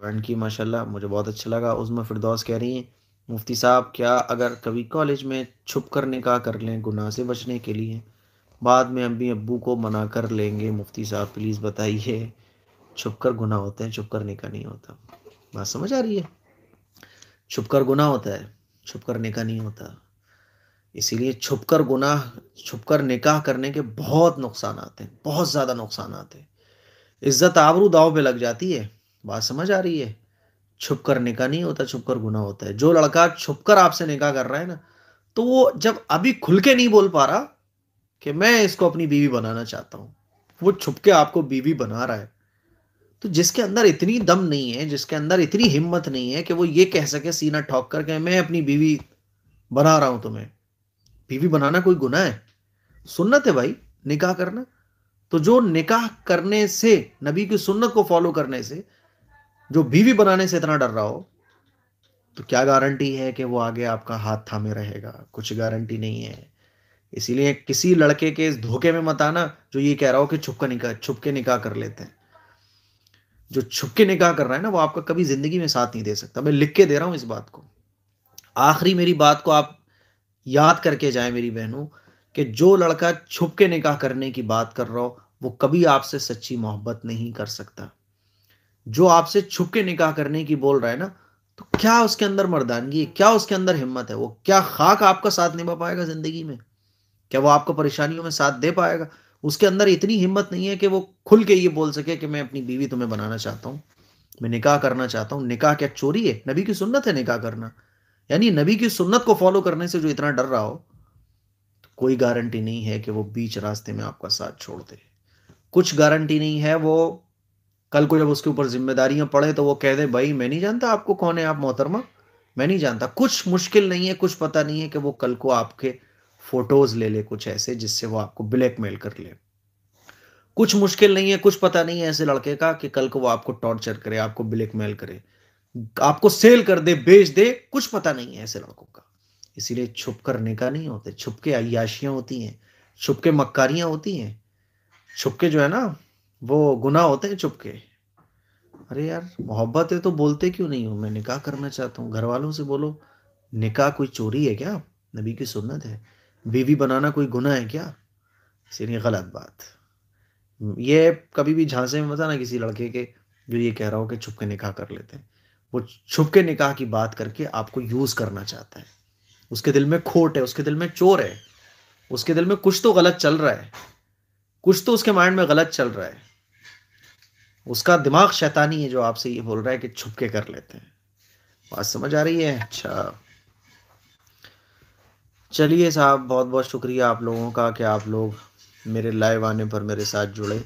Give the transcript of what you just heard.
friend की माशाल्लाह मुझे बहुत अच्छा लगा उसमें फिरदौस कह रही हैं मुफ्ती साहब क्या अगर कभी कॉलेज में छुप कर निकाह कर लें गुनाह से बचने के लिए बाद में अम्मी अबू को मना कर लेंगे मुफ्ती साहब प्लीज़ बताइए छुप कर गुनाह होते हैं छुप कर निकाह नहीं होता बात समझ आ रही है छुप कर गुनाह होता है छुप कर निकाह नहीं होता इसीलिए छुप कर गुनाह छुप कर निकाह करने के बहुत नुकसान आते हैं बहुत ज़्यादा नुकसान आते हैं इज्जत आबरू दाव पे लग जाती है बात समझ आ रही है छुप कर निका नहीं होता छुप कर गुना होता है जो लड़का छुप कर आपसे निकाह कर रहा है ना तो वो जब अभी खुल के नहीं बोल पा रहा कि मैं इसको अपनी बीवी बनाना चाहता हूं वो छुप के आपको बीवी बना रहा है तो जिसके अंदर इतनी दम नहीं है जिसके अंदर इतनी हिम्मत नहीं है कि वो ये कह सके सीना ठोक कर के मैं अपनी बीवी बना रहा हूं तुम्हें बीवी बनाना कोई गुना है सुन्नत है भाई निकाह करना तो जो निकाह करने से नबी की सुन्नत को फॉलो करने से जो बीवी बनाने से इतना डर रहा हो तो क्या गारंटी है कि वो आगे आपका हाथ थामे रहेगा कुछ गारंटी नहीं है इसीलिए किसी लड़के के इस धोखे में मत आना जो ये कह रहा हो कि छुपका निकाह छुपके निकाह कर लेते हैं जो छुपके निकाह कर रहा है ना वो आपका कभी जिंदगी में साथ नहीं दे सकता मैं लिख के दे रहा हूं इस बात को आखिरी मेरी बात को आप याद करके जाए मेरी बहनों कि जो लड़का छुप के निकाह करने की बात कर रहा हो वो कभी आपसे सच्ची मोहब्बत नहीं कर सकता जो आपसे छुप के निकाह करने की बोल रहा है ना तो क्या उसके अंदर मर्दानगी है क्या उसके अंदर हिम्मत है वो क्या खाक आपका साथ निभा पाएगा जिंदगी में क्या वो आपको परेशानियों में साथ दे पाएगा उसके अंदर इतनी हिम्मत नहीं है कि वो खुल के ये बोल सके कि मैं अपनी बीवी तुम्हें बनाना चाहता हूँ मैं निकाह करना चाहता हूँ निकाह क्या चोरी है नबी की सुन्नत है निकाह करना यानी नबी की सुन्नत को फॉलो करने से जो इतना डर रहा हो तो कोई गारंटी नहीं है कि वो बीच रास्ते में आपका साथ छोड़ दे कुछ गारंटी नहीं है वो कल को जब उसके ऊपर जिम्मेदारियां पड़े तो वो कह दे भाई मैं नहीं जानता आपको कौन है आप मोहतरमा मैं नहीं जानता कुछ मुश्किल नहीं है कुछ पता नहीं है कि वो कल को आपके फोटोज ले ले कुछ ऐसे जिससे वो आपको ब्लैकमेल कर ले कुछ मुश्किल नहीं है कुछ पता नहीं है ऐसे लड़के का कि कल को वो आपको टॉर्चर करे आपको ब्लैकमेल करे आपको सेल कर दे बेच दे कुछ पता नहीं है ऐसे लड़कों का इसीलिए छुप कर निका नहीं होते छुप के अयाशियां होती हैं छुप के मक्कारियां होती हैं छुप के जो है ना वो गुनाह होते हैं चुपके अरे यार मोहब्बत है तो बोलते क्यों नहीं हो मैं निकाह करना चाहता हूँ घर वालों से बोलो निकाह कोई चोरी है क्या नबी की सुन्नत है बीवी बनाना कोई गुना है क्या इसलिए गलत बात ये कभी भी झांसे में बता ना किसी लड़के के जो ये कह रहा हो कि छुप के निकाह कर लेते हैं वो छुप के निकाह की बात करके आपको यूज़ करना चाहता है उसके दिल में खोट है उसके दिल में चोर है उसके दिल में कुछ तो गलत चल रहा है कुछ तो उसके माइंड में गलत चल रहा है उसका दिमाग शैतानी है जो आपसे ये बोल रहा है कि छुपके कर लेते हैं बात समझ आ रही है अच्छा चलिए साहब बहुत बहुत शुक्रिया आप लोगों का कि आप लोग मेरे लाइव आने पर मेरे साथ जुड़े